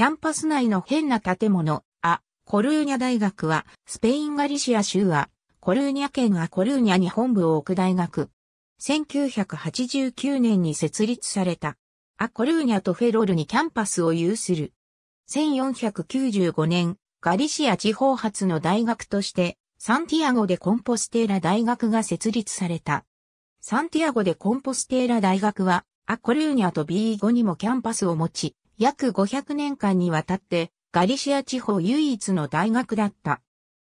キャンパス内の変な建物、ア、コルーニャ大学は、スペインガリシア州ア・コルーニャ県ア・コルーニャに本部を置く大学。1989年に設立された。アコルーニャとフェロールにキャンパスを有する。1495年、ガリシア地方発の大学として、サンティアゴでコンポステーラ大学が設立された。サンティアゴでコンポステーラ大学は、アコルーニャと B5 にもキャンパスを持ち、約500年間にわたってガリシア地方唯一の大学だった。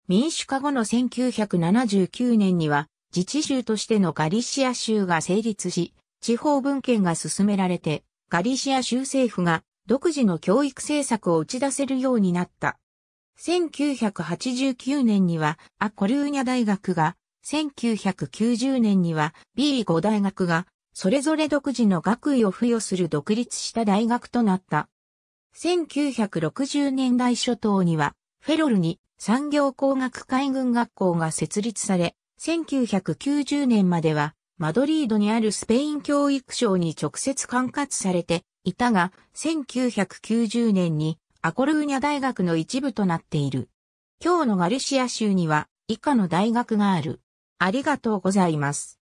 民主化後の1979年には自治州としてのガリシア州が成立し、地方文献が進められて、ガリシア州政府が独自の教育政策を打ち出せるようになった。1989年にはアコルーニャ大学が、1990年には B5 大学がそれぞれ独自の学位を付与する独立した大学となった。1960年代初頭には、フェロルに産業工学海軍学校が設立され、1990年までは、マドリードにあるスペイン教育省に直接管轄されていたが、1990年にアコルーニャ大学の一部となっている。今日のガリシア州には以下の大学がある。ありがとうございます。